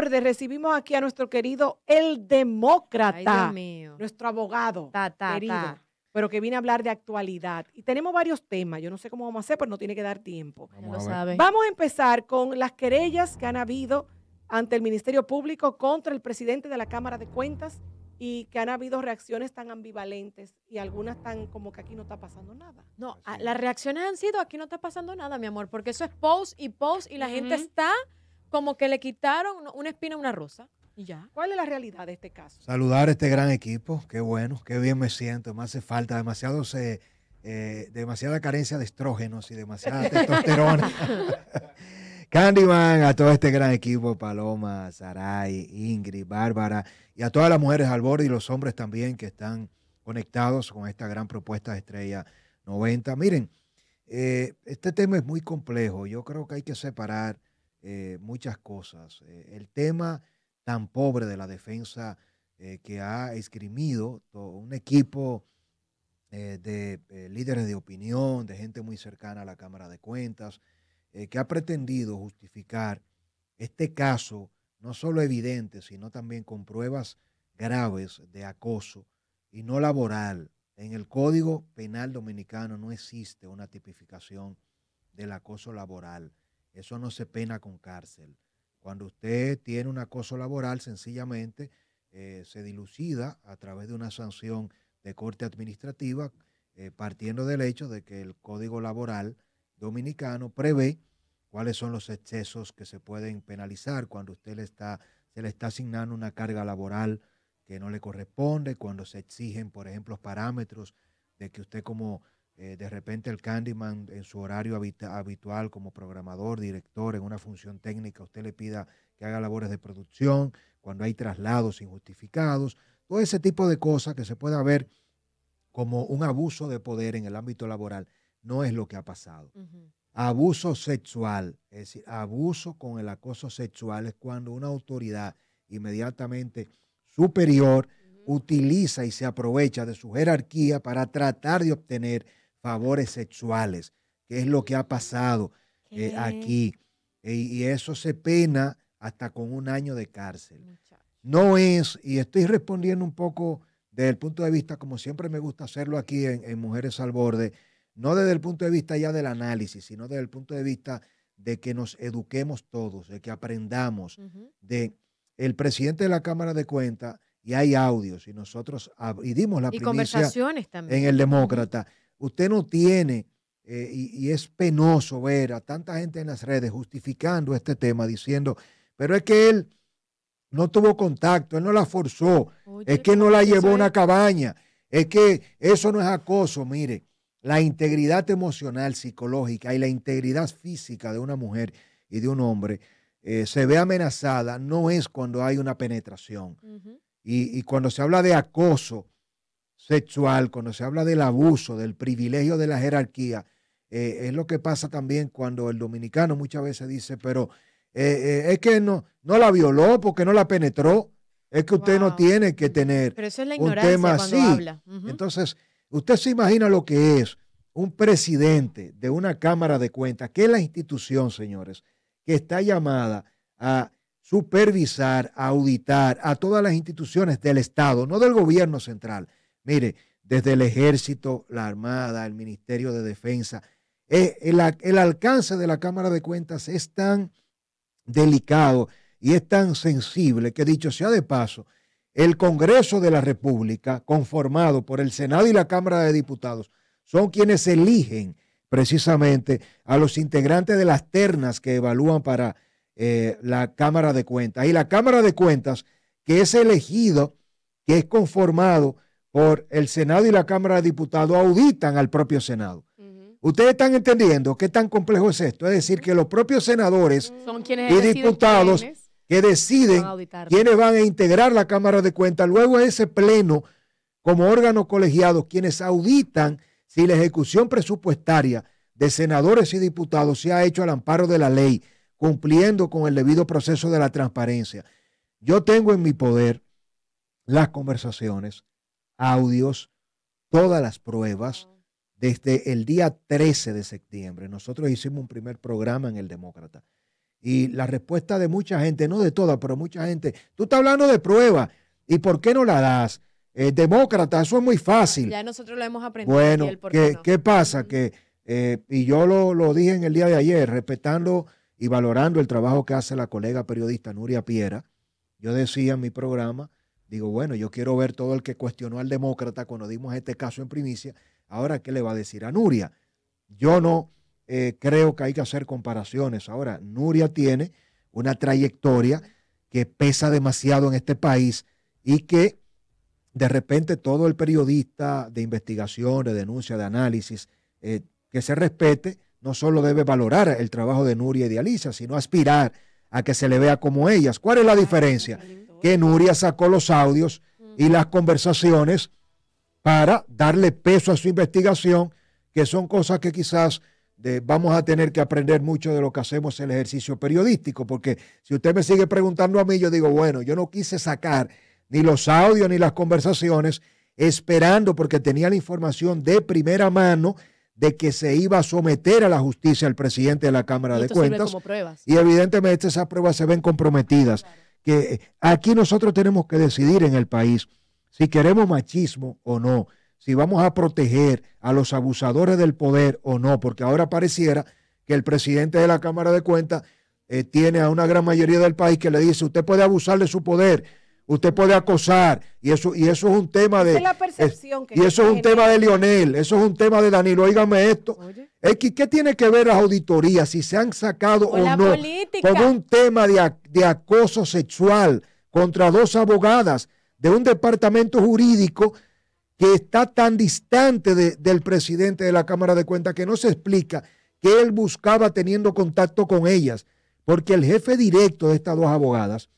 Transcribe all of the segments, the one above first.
recibimos aquí a nuestro querido el demócrata, nuestro abogado querido, pero que viene a hablar de actualidad. Y tenemos varios temas, yo no sé cómo vamos a hacer, pero no tiene que dar tiempo. Vamos a, empezar con las querellas que han habido ante el Ministerio Público contra el presidente de la Cámara de Cuentas y que han habido reacciones tan ambivalentes y algunas tan como que aquí no está pasando nada. No, las reacciones han sido aquí no está pasando nada, mi amor, porque eso es post y post y la gente está como que le quitaron una espina a una rosa. Y ya. ¿Cuál es la realidad de este caso? Saludar a este gran equipo, qué bueno, qué bien me siento, me hace falta, demasiado eh, demasiada carencia de estrógenos y demasiada testosterona. Candyman, a todo este gran equipo, Paloma, Saray, Ingrid, Bárbara, y a todas las mujeres al borde y los hombres también que están conectados con esta gran propuesta de Estrella 90. Miren, eh, este tema es muy complejo, yo creo que hay que separar eh, muchas cosas. Eh, el tema tan pobre de la defensa eh, que ha esgrimido un equipo de líderes de opinión, de gente muy cercana a la Cámara de Cuentas, que ha pretendido justificar este caso, no solo evidente, sino también con pruebas graves de acoso y no laboral. En el Código Penal Dominicano no existe una tipificación del acoso laboral. Eso no se pena con cárcel. Cuando usted tiene un acoso laboral, sencillamente eh, se dilucida a través de una sanción de corte administrativa, eh, partiendo del hecho de que el Código Laboral Dominicano prevé cuáles son los excesos que se pueden penalizar cuando usted le está, se le está asignando una carga laboral que no le corresponde, cuando se exigen, por ejemplo, parámetros de que usted como eh, de repente el Candyman en su horario habitual como programador, director, en una función técnica, usted le pida que haga labores de producción, cuando hay traslados injustificados, todo ese tipo de cosas que se puede ver como un abuso de poder en el ámbito laboral, no es lo que ha pasado. Abuso sexual, es decir, abuso con el acoso sexual es cuando una autoridad inmediatamente superior utiliza y se aprovecha de su jerarquía para tratar de obtener favores sexuales, que es lo que ha pasado eh, aquí. E, y eso se pena hasta con un año de cárcel. No es, y estoy respondiendo un poco desde el punto de vista, como siempre me gusta hacerlo aquí en, Mujeres al Borde, no desde el punto de vista ya del análisis, sino desde el punto de vista de que nos eduquemos todos, de que aprendamos, de el presidente de la Cámara de Cuentas, y hay audios, y nosotros y dimos la en el Demócrata, Usted no tiene, eh, y, es penoso ver a tanta gente en las redes justificando este tema, diciendo, pero es que él no tuvo contacto, él no la forzó, es que no la llevó a una cabaña, es que eso no es acoso, mire, la integridad emocional, psicológica y la integridad física de una mujer y de un hombre eh, se ve amenazada no es cuando hay una penetración. y, cuando se habla de acoso, sexual, cuando se habla del abuso, del privilegio de la jerarquía, eh, es lo que pasa también cuando el dominicano muchas veces dice, pero eh, eh, es que no, no la violó porque no la penetró, es que usted no tiene que tener un tema así. Entonces, usted se imagina lo que es un presidente de una Cámara de Cuentas, que es la institución, señores, que está llamada a supervisar, a auditar a todas las instituciones del Estado, no del gobierno central, Mire, desde el ejército, la Armada, el Ministerio de Defensa, eh, el, alcance de la Cámara de Cuentas es tan delicado y es tan sensible que dicho sea de paso, el Congreso de la República, conformado por el Senado y la Cámara de Diputados, son quienes eligen precisamente a los integrantes de las ternas que evalúan para eh, la Cámara de Cuentas. Y la Cámara de Cuentas, que es elegido, que es conformado por el Senado y la Cámara de Diputados auditan al propio Senado. Ustedes están entendiendo qué tan complejo es esto. Es decir, que los propios senadores y diputados que deciden quiénes van a integrar la Cámara de Cuentas, luego ese pleno como órgano colegiado, quienes auditan si la ejecución presupuestaria de senadores y diputados se ha hecho al amparo de la ley, cumpliendo con el debido proceso de la transparencia. Yo tengo en mi poder las conversaciones, audios, todas las pruebas. Desde el día 13 de septiembre, nosotros hicimos un primer programa en El Demócrata. Y la respuesta de mucha gente, no de toda, pero mucha gente, tú estás hablando de prueba, ¿y por qué no la das? Eh, demócrata, eso es muy fácil. Ya nosotros lo hemos aprendido. Bueno, qué, pasa? Que, eh, y yo lo, lo dije en el día de ayer, respetando y valorando el trabajo que hace la colega periodista Nuria Piera, yo decía en mi programa Digo, bueno, yo quiero ver todo el que cuestionó al demócrata cuando dimos este caso en primicia. Ahora, ¿qué le va a decir a Nuria? Yo no eh, creo que hay que hacer comparaciones. Ahora, Nuria tiene una trayectoria que pesa demasiado en este país y que de repente todo el periodista de investigación, de denuncia, de análisis, eh, que se respete, no solo debe valorar el trabajo de Nuria y de Alicia, sino aspirar a que se le vea como ellas. ¿Cuál es la diferencia? que Nuria sacó los audios y las conversaciones para darle peso a su investigación, que son cosas que quizás vamos a tener que aprender mucho de lo que hacemos en el ejercicio periodístico, porque si usted me sigue preguntando a mí, yo digo, bueno, yo no quise sacar ni los audios ni las conversaciones, esperando porque tenía la información de primera mano de que se iba a someter a la justicia al presidente de la Cámara de Cuentas. y evidentemente esas pruebas se ven comprometidas que eh, aquí nosotros tenemos que decidir en el país si queremos machismo o no, si vamos a proteger a los abusadores del poder o no, porque ahora pareciera que el presidente de la Cámara de Cuentas eh, tiene a una gran mayoría del país que le dice, usted puede abusar de su poder, Usted puede acosar y eso y eso es un tema de la percepción y eso es un tema de Lionel, eso es un tema de Danilo. Óigame esto. ¿qué tiene que ver las auditorías si se han sacado o no con un tema de, acoso sexual contra dos abogadas de un departamento jurídico que está tan distante del presidente de la Cámara de Cuentas que no se explica que él buscaba teniendo contacto con ellas, porque el jefe directo de estas dos abogadas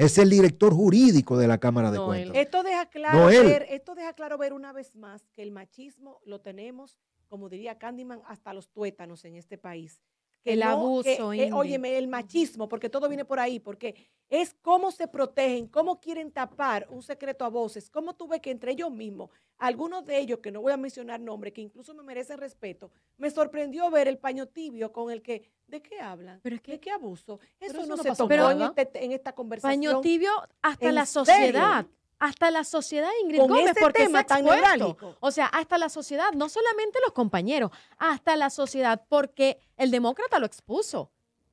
es el director jurídico de la Cámara de Cuentas. Esto deja, claro ver, esto deja claro ver una vez más que el machismo lo tenemos, como diría Candyman, hasta los tuétanos en este país el abuso. Eh, oye el machismo, porque todo viene por ahí, porque es cómo se protegen, cómo quieren tapar un secreto a voces, cómo tuve que entre ellos mismos, algunos de ellos, que no voy a mencionar nombres, que incluso me merecen respeto, me sorprendió ver el paño tibio con el que, ¿de qué hablan? Pero ¿De qué abuso? Eso, no, se tocó este, en, esta conversación. Paño tibio hasta la sociedad hasta la sociedad Ingrid Gómez este porque o sea, hasta la sociedad, no solamente los compañeros, hasta la sociedad porque el demócrata lo expuso.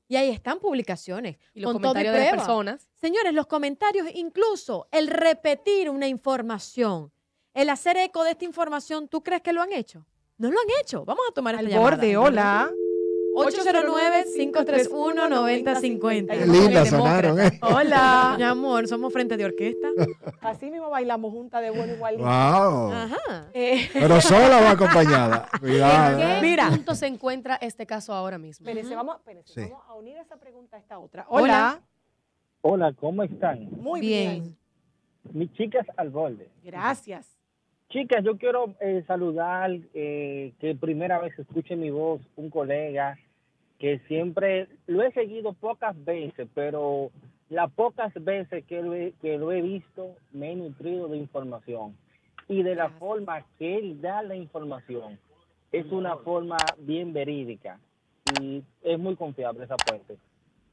Y ahí están publicaciones. Y los con comentarios de personas. Señores, los comentarios, incluso el repetir una información, el hacer eco de esta información, ¿tú crees que lo han hecho? No lo han hecho. Vamos a tomar el borde, hola. 809-531-9050. linda sonaron, ¿eh? Hola, mi amor, somos frente de orquesta. Así mismo bailamos junta de bueno igual. ¡Wow! Ajá. Eh. Pero sola o acompañada. ¿eh? Mira. punto se encuentra este caso ahora mismo? vamos, a unir esa pregunta a esta otra. Hola. Hola, ¿cómo están? Muy bien. Mis chicas al borde. Gracias. Chicas, yo quiero saludar que primera vez escuche mi voz un colega que siempre lo he seguido pocas veces, pero las pocas veces que lo, he, que lo he visto me he nutrido de información y de la forma que él da la información es una forma bien verídica y es muy confiable esa fuente.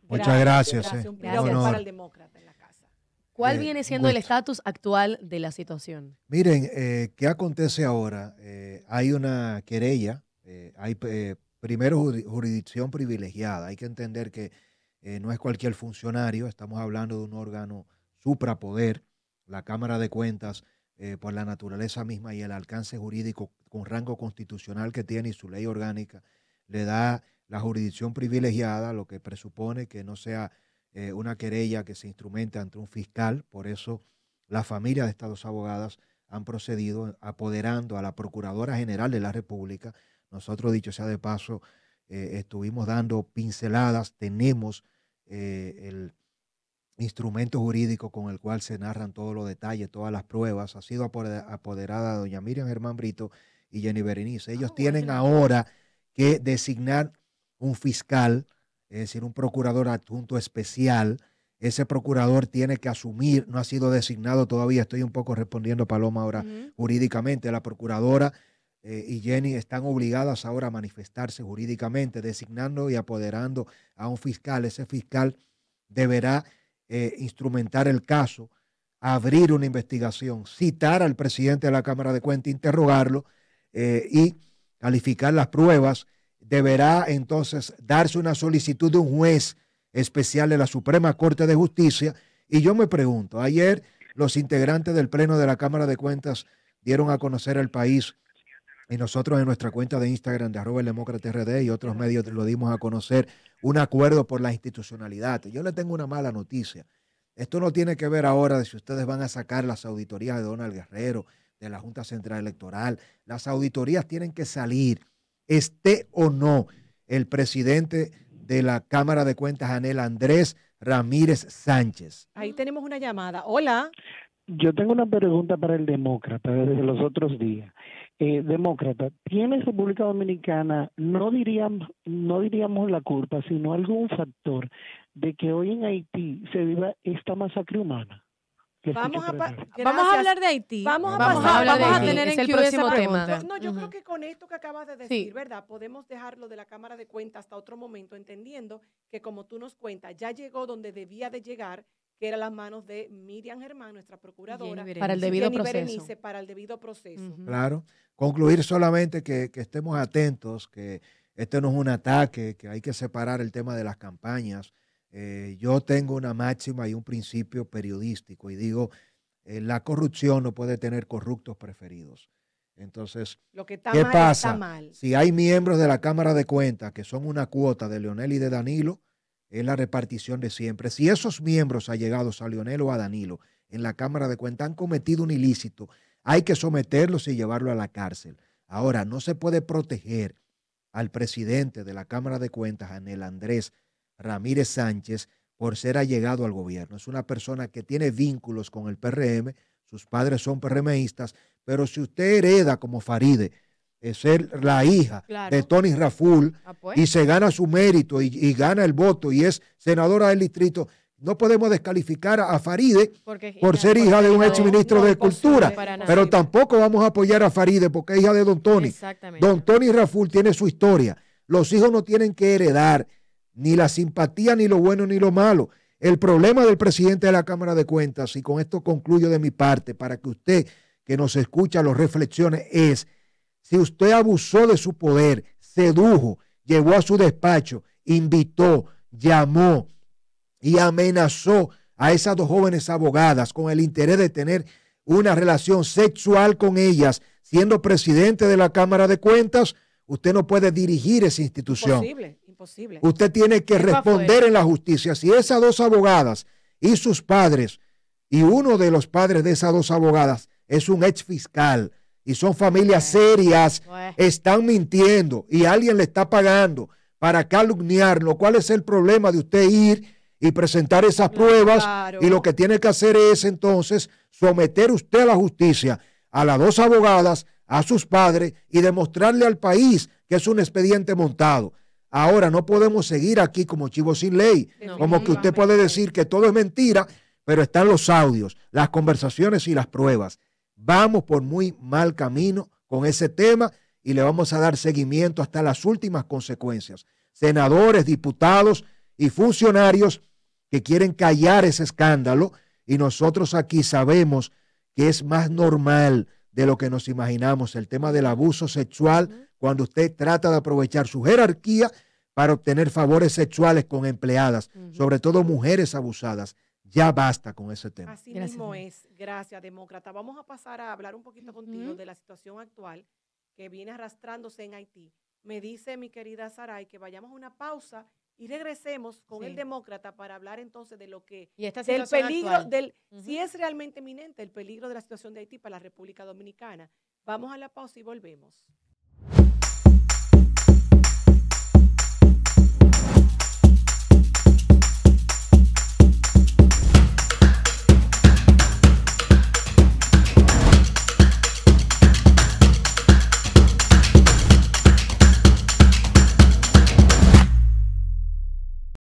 Muchas gracias. Eh. un para el demócrata en la casa. ¿Cuál viene siendo el estatus actual de la situación? Miren, eh, ¿qué acontece ahora? Eh, hay una querella, hay primero, jurisdicción privilegiada. Hay que entender que eh, no es cualquier funcionario, estamos hablando de un órgano suprapoder, la Cámara de Cuentas, eh, por la naturaleza misma y el alcance jurídico con rango constitucional que tiene y su ley orgánica, le da la jurisdicción privilegiada, lo que presupone que no sea eh, una querella que se instrumente ante un fiscal. Por eso la familia de estas dos abogadas han procedido apoderando a la Procuradora General de la República nosotros, dicho sea de paso, eh, estuvimos dando pinceladas, tenemos eh, el instrumento jurídico con el cual se narran todos los detalles, todas las pruebas. Ha sido apoderada doña Miriam Germán Brito y Jenny Berenice. Ah, Ellos tienen ahora que designar un fiscal, es decir, un procurador adjunto especial. Ese procurador tiene que asumir, no ha sido designado todavía, estoy un poco respondiendo Paloma ahora jurídicamente, la procuradora eh, y Jenny están obligadas ahora a manifestarse jurídicamente, designando y apoderando a un fiscal. Ese fiscal deberá eh, instrumentar el caso, abrir una investigación, citar al presidente de la Cámara de Cuentas, interrogarlo eh, y calificar las pruebas. Deberá entonces darse una solicitud de un juez especial de la Suprema Corte de Justicia. Y yo me pregunto, ayer los integrantes del Pleno de la Cámara de Cuentas dieron a conocer al país y nosotros en nuestra cuenta de Instagram de arroba el demócrata RD y otros medios lo dimos a conocer un acuerdo por la institucionalidad. Yo le tengo una mala noticia. Esto no tiene que ver ahora de si ustedes van a sacar las auditorías de Donald Guerrero, de la Junta Central Electoral. Las auditorías tienen que salir, esté o no el presidente de la Cámara de Cuentas, Anel Andrés Ramírez Sánchez. Ahí tenemos una llamada. Hola. Yo tengo una pregunta para el demócrata desde los otros días. Eh, demócrata, ¿tiene República Dominicana, no diríamos, no diríamos la culpa, sino algún factor de que hoy en Haití se viva esta masacre humana? Vamos a, hablar de Haití. Vamos a, pasar, vamos de a tener el próximo tema. No, yo creo que con esto que acabas de decir, ¿verdad? Podemos dejarlo de la Cámara de Cuentas hasta otro momento, entendiendo que como tú nos cuentas, ya llegó donde debía de llegar que eran las manos de Miriam Germán, nuestra procuradora. Para el debido proceso. Berenice, para el debido proceso. Claro. Concluir solamente que, estemos atentos, que este no es un ataque, que hay que separar el tema de las campañas. Eh, yo tengo una máxima y un principio periodístico y digo, eh, la corrupción no puede tener corruptos preferidos. Entonces, ¿qué pasa? Si hay miembros de la Cámara de Cuentas que son una cuota de Leonel y de Danilo, es la repartición de siempre. Si esos miembros allegados a Lionel o a Danilo en la Cámara de Cuentas han cometido un ilícito, hay que someterlos y llevarlo a la cárcel. Ahora, no se puede proteger al presidente de la Cámara de Cuentas, Anel Andrés Ramírez Sánchez, por ser allegado al gobierno. Es una persona que tiene vínculos con el PRM, sus padres son PRMistas, pero si usted hereda como Faride es ser la hija de Tony Raful ah, pues. y se gana su mérito y, y, gana el voto y es senadora del distrito. No podemos descalificar a, Faride por ser hija de un exministro de Cultura, pero tampoco vamos a apoyar a Faride porque es hija de Don Tony. Don Tony Raful tiene su historia. Los hijos no tienen que heredar ni la simpatía, ni lo bueno, ni lo malo. El problema del presidente de la Cámara de Cuentas, y con esto concluyo de mi parte, para que usted que nos escucha lo reflexione, es si usted abusó de su poder, sedujo, llegó a su despacho, invitó, llamó y amenazó a esas dos jóvenes abogadas con el interés de tener una relación sexual con ellas, siendo presidente de la Cámara de Cuentas, usted no puede dirigir esa institución. Imposible, imposible. Usted tiene que responder en la justicia. Si esas dos abogadas y sus padres, y uno de los padres de esas dos abogadas es un ex fiscal, y son familias serias, están mintiendo y alguien le está pagando para calumniarlo. ¿Cuál es el problema de usted ir y presentar esas pruebas? Y lo que tiene que hacer es entonces someter usted a la justicia, a las dos abogadas, a sus padres y demostrarle al país que es un expediente montado. Ahora no podemos seguir aquí como chivo sin ley, como que usted puede decir que todo es mentira, pero están los audios, las conversaciones y las pruebas. Vamos por muy mal camino con ese tema y le vamos a dar seguimiento hasta las últimas consecuencias. Senadores, diputados y funcionarios que quieren callar ese escándalo y nosotros aquí sabemos que es más normal de lo que nos imaginamos el tema del abuso sexual cuando usted trata de aprovechar su jerarquía para obtener favores sexuales con empleadas, sobre todo mujeres abusadas. Ya basta con ese tema. Así mismo es. Gracias, demócrata. Vamos a pasar a hablar un poquito contigo de la situación actual que viene arrastrándose en Haití. Me dice mi querida Saray que vayamos a una pausa y regresemos con el demócrata para hablar entonces de lo que y peligro del si es realmente inminente el peligro de la situación de Haití para la República Dominicana. Vamos a la pausa y volvemos.